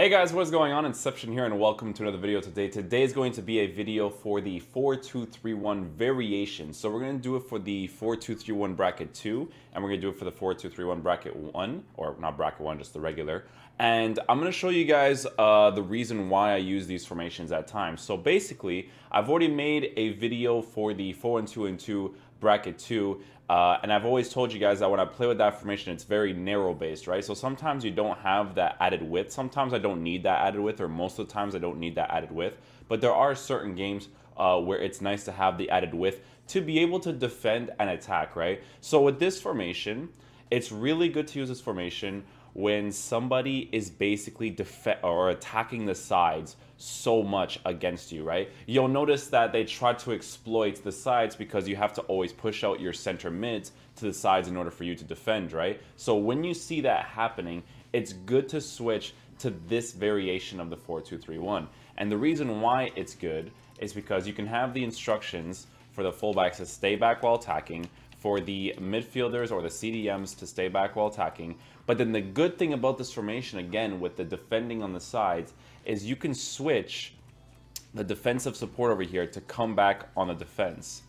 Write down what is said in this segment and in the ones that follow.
Hey guys, what's going on? Inception here and welcome to another video today. Today is going to be a video for the 4231 variation. So we're gonna do it for the 4231 bracket two, and we're gonna do it for the 4231 bracket one, or not bracket one, just the regular. And I'm gonna show you guys uh, the reason why I use these formations at times. So basically, I've already made a video for the four and two and two bracket two. Uh, and I've always told you guys that when I play with that formation, it's very narrow based, right? So sometimes you don't have that added width. Sometimes I don't need that added width, or most of the times I don't need that added width. But there are certain games uh, where it's nice to have the added width to be able to defend and attack, right? So with this formation, it's really good to use this formation when somebody is basically def- or attacking the sides so much against you, right? You'll notice that they try to exploit the sides because you have to always push out your center mids to the sides in order for you to defend, right? So when you see that happening, it's good to switch to this variation of the 4-2-3-1. And the reason why it's good is because you can have the instructions for the fullbacks to stay back while attacking, for the midfielders or the CDMs to stay back while attacking. But then the good thing about this formation, again, with the defending on the sides, is you can switch the defensive support over here to come back on the defense.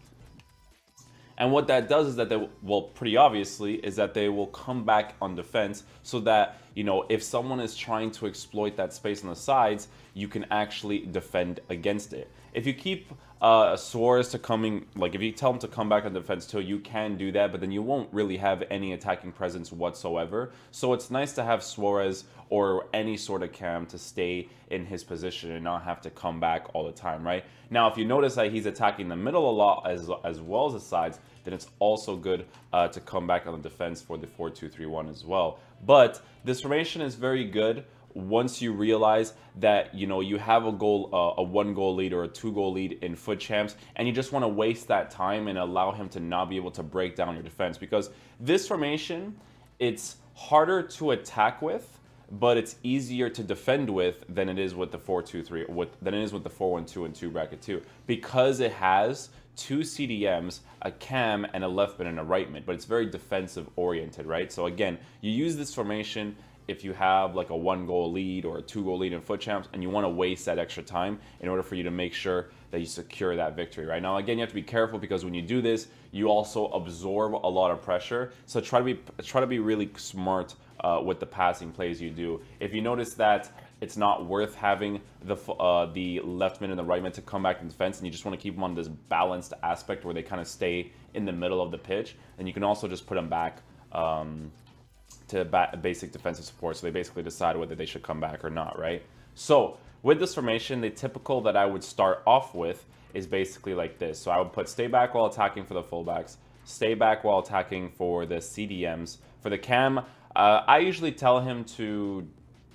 And what that does is that they, well, pretty obviously, is that they will come back on defense so that, you know, if someone is trying to exploit that space on the sides, you can actually defend against it. If you keep uh, Suarez to coming, like if you tell him to come back on defense too, you can do that, but then you won't really have any attacking presence whatsoever. So it's nice to have Suarez or any sort of cam to stay in his position and not have to come back all the time, right? Now, if you notice that he's attacking the middle a lot as, as well as the sides, then it's also good uh, to come back on the defense for the 4-2-3-1 as well. But this formation is very good once you realize that you know you have a goal uh, a one goal lead or a two goal lead in foot champs and you just want to waste that time and allow him to not be able to break down your defense because this formation it's harder to attack with but it's easier to defend with than it is with the 423 with than it is with the 412 and 2 bracket 2 because it has two CDMs, a cam and a mid and a mid. but it's very defensive oriented, right? So again, you use this formation if you have like a one goal lead or a two goal lead in foot champs and you want to waste that extra time in order for you to make sure that you secure that victory right now again you have to be careful because when you do this you also absorb a lot of pressure so try to be try to be really smart uh, with the passing plays you do. If you notice that it's not worth having the uh, the left man and the right man to come back in defense, and you just want to keep them on this balanced aspect where they kind of stay in the middle of the pitch, and you can also just put them back um, to ba basic defensive support, so they basically decide whether they should come back or not, right? So with this formation, the typical that I would start off with is basically like this. So I would put stay back while attacking for the fullbacks, stay back while attacking for the CDMs. For the cam, uh, I usually tell him to,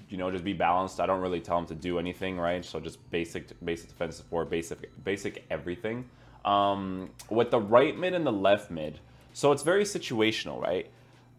you know, just be balanced. I don't really tell him to do anything, right? So just basic, basic defense support, basic, basic everything. Um, with the right mid and the left mid, so it's very situational, right?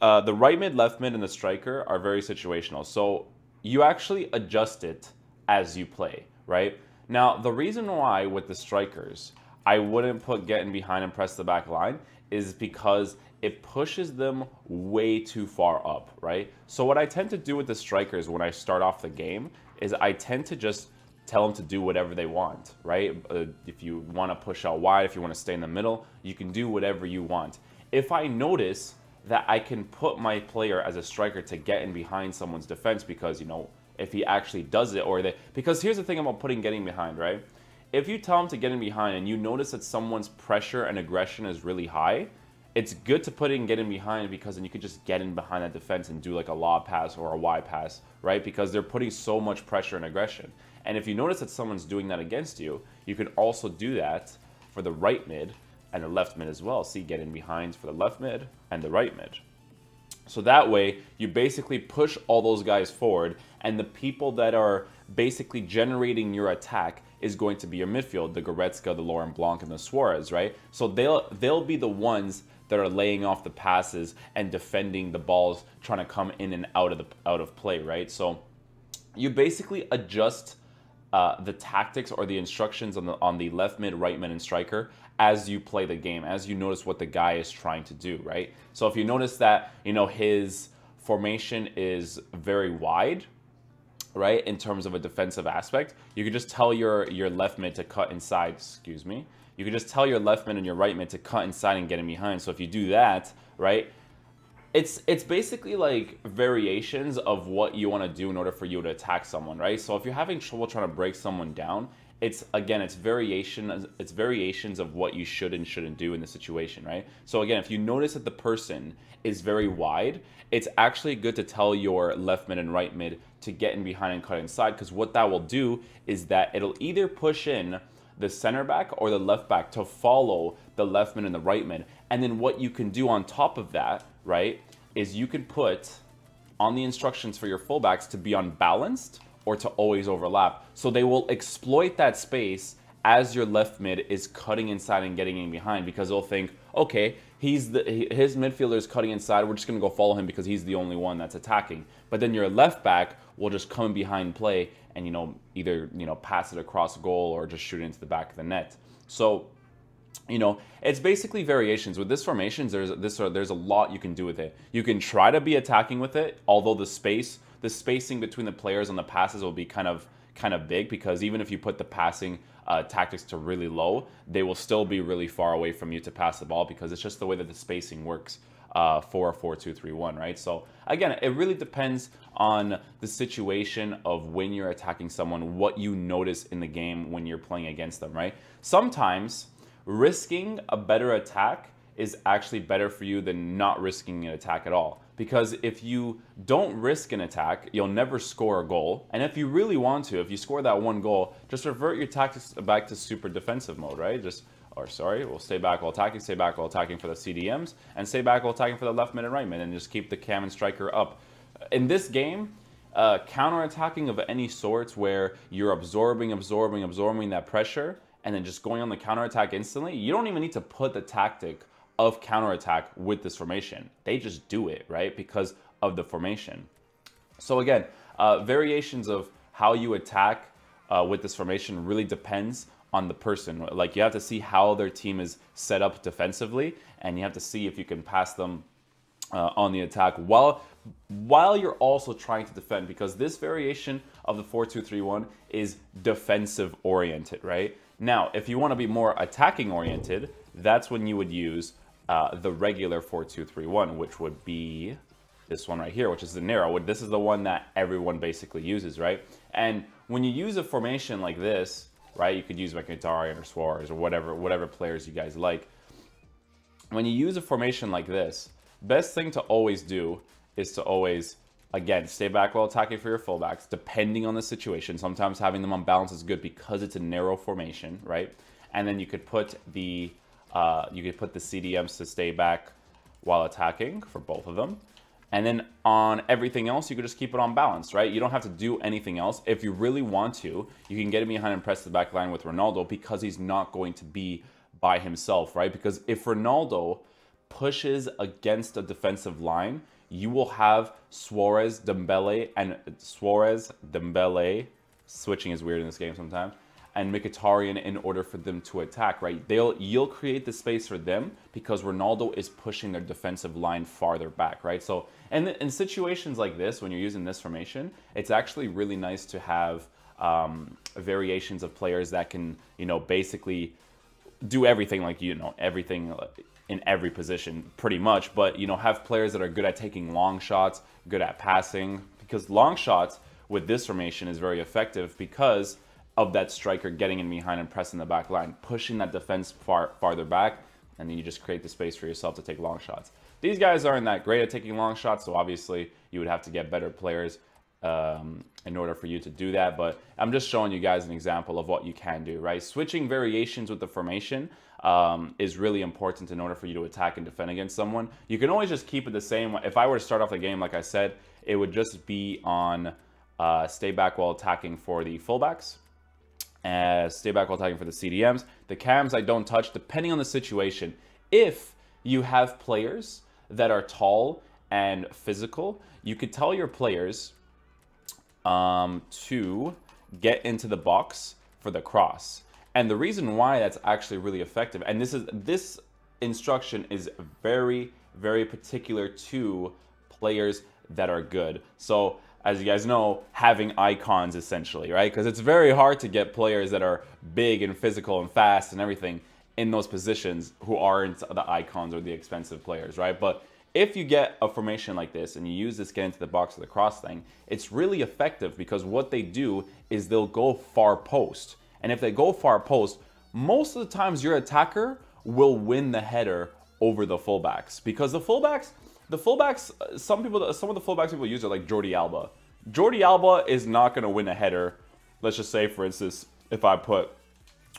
Uh, the right mid, left mid, and the striker are very situational. So you actually adjust it as you play, right? Now, the reason why with the strikers, I wouldn't put getting behind and press the back line is because it pushes them way too far up, right? So what I tend to do with the strikers when I start off the game is I tend to just tell them to do whatever they want, right? Uh, if you want to push out wide, if you want to stay in the middle, you can do whatever you want. If I notice that I can put my player as a striker to get in behind someone's defense because, you know, if he actually does it or they because here's the thing about putting getting behind, right? if you tell them to get in behind and you notice that someone's pressure and aggression is really high, it's good to put in get in behind because then you could just get in behind that defense and do like a lob pass or a Y pass, right? Because they're putting so much pressure and aggression. And if you notice that someone's doing that against you, you can also do that for the right mid and the left mid as well. See, get in behind for the left mid and the right mid. So that way, you basically push all those guys forward, and the people that are basically generating your attack is going to be your midfield, the Goretzka, the Lauren Blanc, and the Suarez, right? So they'll they'll be the ones that are laying off the passes and defending the balls trying to come in and out of the out of play, right? So you basically adjust uh, the tactics or the instructions on the on the left mid, right mid, and striker as you play the game, as you notice what the guy is trying to do, right? So if you notice that you know his formation is very wide, right, in terms of a defensive aspect, you can just tell your, your left mid to cut inside, excuse me. You can just tell your left mid and your right mid to cut inside and get him behind. So if you do that, right, it's it's basically like variations of what you want to do in order for you to attack someone, right? So if you're having trouble trying to break someone down, it's again it's variation it's variations of what you should and shouldn't do in the situation, right? So again, if you notice that the person is very wide, it's actually good to tell your left mid and right mid to get in behind and cut inside because what that will do is that it'll either push in the center back or the left back to follow the left man and the right man. And then what you can do on top of that, right, is you can put on the instructions for your fullbacks to be unbalanced or to always overlap. So they will exploit that space as your left mid is cutting inside and getting in behind because they'll think, okay, he's the his midfielder is cutting inside. We're just gonna go follow him because he's the only one that's attacking. But then your left back will just come behind play and you know either you know pass it across goal or just shoot it into the back of the net. So you know, it's basically variations with this formations. There's this or uh, there's a lot you can do with it. You can try to be attacking with it, although the space, the spacing between the players on the passes will be kind of kind of big because even if you put the passing uh, tactics to really low, they will still be really far away from you to pass the ball because it's just the way that the spacing works uh, 44231, right? So again, it really depends on the situation of when you're attacking someone, what you notice in the game when you're playing against them, right? Sometimes risking a better attack is actually better for you than not risking an attack at all. Because if you don't risk an attack, you'll never score a goal. And if you really want to, if you score that one goal, just revert your tactics back to super defensive mode, right? Just or sorry, we'll stay back while attacking, stay back while attacking for the CDMs, and stay back while attacking for the left mid and right mid, and just keep the cam and striker up. In this game, uh, counterattacking of any sorts where you're absorbing, absorbing, absorbing that pressure, and then just going on the counterattack instantly, you don't even need to put the tactic of counterattack with this formation. They just do it, right? Because of the formation. So again, uh, variations of how you attack uh, with this formation really depends on the person. Like you have to see how their team is set up defensively, and you have to see if you can pass them uh, on the attack while while you're also trying to defend because this variation of the 4-2-3-1 is defensive oriented, right? Now, if you want to be more attacking oriented, that's when you would use uh, the regular 4-2-3-1, which would be this one right here, which is the narrow. This is the one that everyone basically uses, right? And when you use a formation like this, right? You could use Mkhitaryan or Suarez or whatever, whatever players you guys like. When you use a formation like this, best thing to always do is to always, again, stay back while attacking for your fullbacks, depending on the situation. Sometimes having them on balance is good because it's a narrow formation, right? And then you could put the uh, you could put the CDMs to stay back while attacking for both of them. And then on everything else, you can just keep it on balance, right? You don't have to do anything else. If you really want to, you can get him behind and press the back line with Ronaldo because he's not going to be by himself, right? Because if Ronaldo pushes against a defensive line, you will have Suarez, Dembele, and Suarez, Dembele. Switching is weird in this game sometimes and Mkhitaryan in order for them to attack, right? They'll you'll create the space for them because Ronaldo is pushing their defensive line farther back, right? So and in situations like this, when you're using this formation, it's actually really nice to have um, variations of players that can, you know, basically do everything like you know everything uh, in every position pretty much, but you know have players that are good at taking long shots, good at passing because long shots with this formation is very effective because of that striker getting in behind and pressing the back line, pushing that defense far farther back, and then you just create the space for yourself to take long shots. These guys aren't that great at taking long shots, so obviously you would have to get better players um, in order for you to do that. But I'm just showing you guys an example of what you can do, right? Switching variations with the formation um, is really important in order for you to attack and defend against someone. You can always just keep it the same. If I were to start off the game, like I said, it would just be on uh, stay back while attacking for the fullbacks as uh, stay back while tagging for the CDMs. The cams I don't touch depending on the situation. If you have players that are tall and physical, you could tell your players um, to get into the box for the cross. And the reason why that's actually really effective, and this is this instruction is very, very particular to players that are good. So as you guys know, having icons essentially, right? Because it's very hard to get players that are big and physical and fast and everything in those positions who aren't the icons or the expensive players, right? But if you get a formation like this and you use this get into the box of the cross thing, it's really effective because what they do is they'll go far post. And if they go far post, most of the times your attacker will win the header over the fullbacks because the fullbacks the fullbacks, uh, some people, uh, some of the fullbacks people use are like Jordi Alba. Jordi Alba is not going to win a header. Let's just say, for instance, if I put,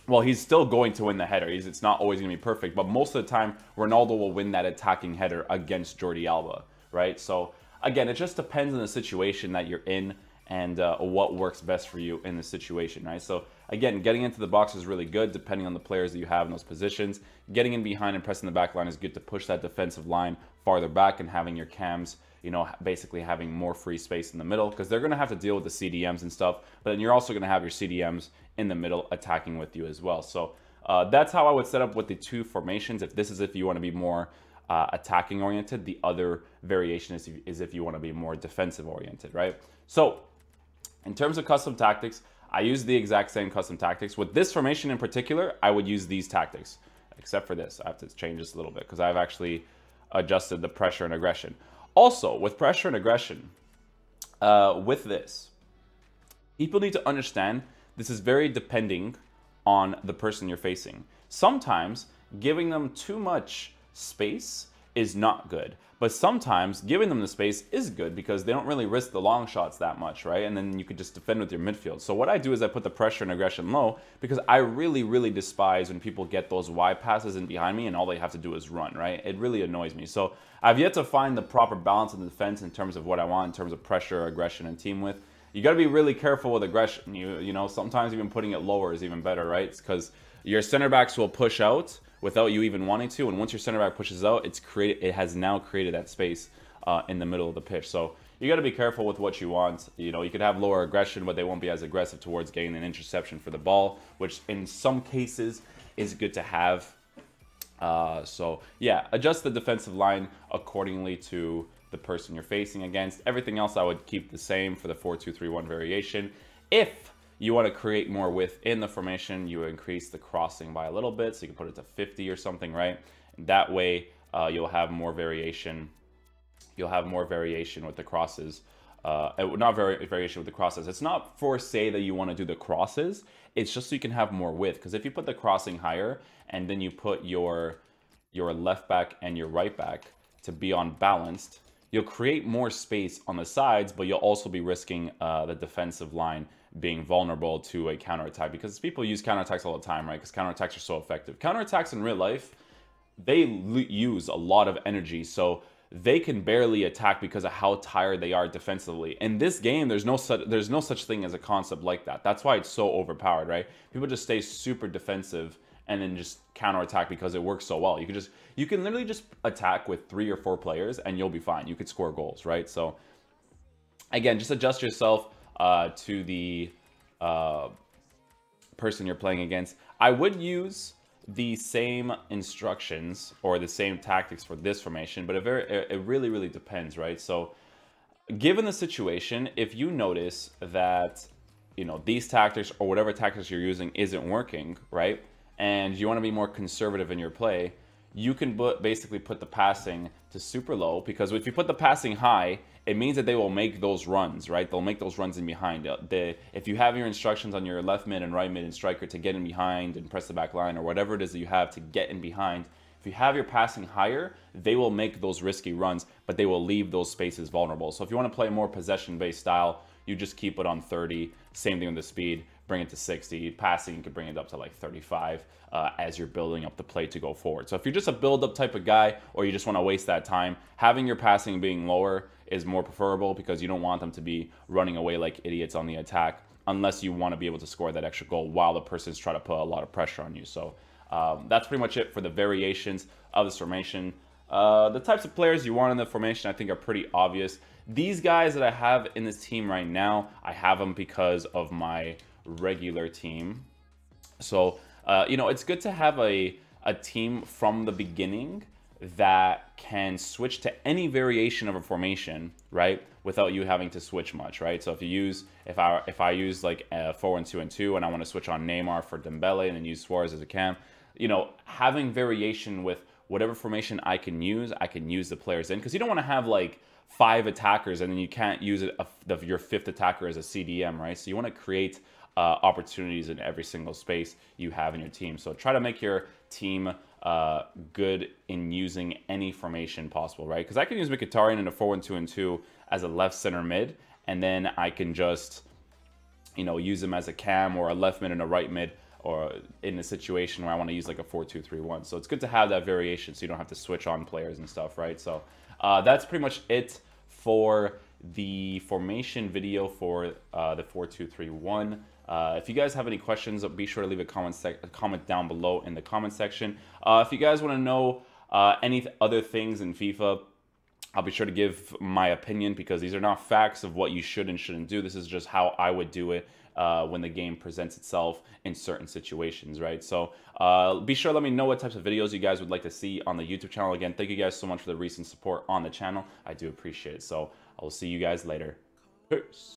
well, he's still going to win the header. He's, it's not always going to be perfect, but most of the time, Ronaldo will win that attacking header against Jordi Alba, right? So again, it just depends on the situation that you're in and uh, what works best for you in the situation, right? So again, getting into the box is really good depending on the players that you have in those positions. Getting in behind and pressing the back line is good to push that defensive line farther back and having your cams you know, basically having more free space in the middle because they're going to have to deal with the CDMs and stuff, but then you're also going to have your CDMs in the middle attacking with you as well. So uh, that's how I would set up with the two formations. If this is if you want to be more uh, attacking oriented, the other variation is, is if you want to be more defensive oriented, right? So in terms of custom tactics, I use the exact same custom tactics. With this formation in particular, I would use these tactics, except for this. I have to change this a little bit because I've actually adjusted the pressure and aggression. Also, with pressure and aggression, uh, with this, people need to understand this is very depending on the person you're facing. Sometimes giving them too much space is not good. But sometimes giving them the space is good because they don't really risk the long shots that much, right? And then you could just defend with your midfield. So what I do is I put the pressure and aggression low because I really, really despise when people get those wide passes in behind me and all they have to do is run, right? It really annoys me. So I've yet to find the proper balance in the defense in terms of what I want in terms of pressure, aggression, and team with. You got to be really careful with aggression. You, you know, sometimes even putting it lower is even better, right? Because your center backs will push out without you even wanting to. And once your center back pushes out, it's created. It has now created that space uh, in the middle of the pitch. So you got to be careful with what you want. You know, you could have lower aggression, but they won't be as aggressive towards getting an interception for the ball, which in some cases is good to have. Uh, so yeah, adjust the defensive line accordingly to the person you're facing against. Everything else I would keep the same for the 4-2-3-1 variation. If you want to create more width in the formation. You increase the crossing by a little bit, so you can put it to 50 or something, right? That way, uh, you'll have more variation. You'll have more variation with the crosses. Uh, not very variation with the crosses. It's not for say that you want to do the crosses. It's just so you can have more width. Because if you put the crossing higher and then you put your your left back and your right back to be on balanced, you'll create more space on the sides, but you'll also be risking uh, the defensive line being vulnerable to a counterattack because people use counterattacks all the time, right? Because counterattacks are so effective. Counterattacks in real life, they use a lot of energy, so they can barely attack because of how tired they are defensively. In this game, there's no such there's no such thing as a concept like that. That's why it's so overpowered, right? People just stay super defensive and then just counterattack because it works so well. You can just you can literally just attack with three or four players and you'll be fine. You could score goals, right? So again, just adjust yourself uh, to the uh, person you're playing against. I would use the same instructions or the same tactics for this formation, but it, very, it really, really depends, right? So given the situation, if you notice that, you know, these tactics or whatever tactics you're using isn't working, right? And you want to be more conservative in your play, you can basically put the passing to super low because if you put the passing high, it means that they will make those runs, right? They'll make those runs in behind. Uh, they, if you have your instructions on your left mid and right mid and striker to get in behind and press the back line or whatever it is that you have to get in behind, if you have your passing higher, they will make those risky runs, but they will leave those spaces vulnerable. So if you want to play a more possession-based style, you just keep it on 30. Same thing with the speed, bring it to 60. Passing, you could bring it up to like 35 uh, as you're building up the play to go forward. So if you're just a build-up type of guy or you just want to waste that time, having your passing being lower is more preferable because you don't want them to be running away like idiots on the attack unless you want to be able to score that extra goal while the person's trying to put a lot of pressure on you. So um, that's pretty much it for the variations of this formation. Uh, the types of players you want in the formation, I think, are pretty obvious. These guys that I have in this team right now, I have them because of my regular team. So, uh, you know, it's good to have a, a team from the beginning that can switch to any variation of a formation, right? Without you having to switch much, right? So if you use, if I if I use like a four and two and two, and I want to switch on Neymar for Dembele, and then use Suarez as a cam, you know, having variation with whatever formation I can use, I can use the players in because you don't want to have like five attackers and then you can't use a, a, your fifth attacker as a CDM, right? So you want to create uh, opportunities in every single space you have in your team. So try to make your team uh, good in using any formation possible, right? Because I can use Mkhitaryan in a 4-1-2 and 2 as a left center mid, and then I can just, you know, use him as a cam or a left mid and a right mid or in a situation where I want to use like a 4-2-3-1. So it's good to have that variation so you don't have to switch on players and stuff, right? So uh, that's pretty much it for the formation video for uh, the 4231. Uh, if you guys have any questions, be sure to leave a comment, comment down below in the comment section. Uh, if you guys want to know uh, any th other things in FIFA, I'll be sure to give my opinion because these are not facts of what you should and shouldn't do. This is just how I would do it uh, when the game presents itself in certain situations, right? So uh, be sure let me know what types of videos you guys would like to see on the YouTube channel. Again, thank you guys so much for the recent support on the channel. I do appreciate it. So I will see you guys later. Peace.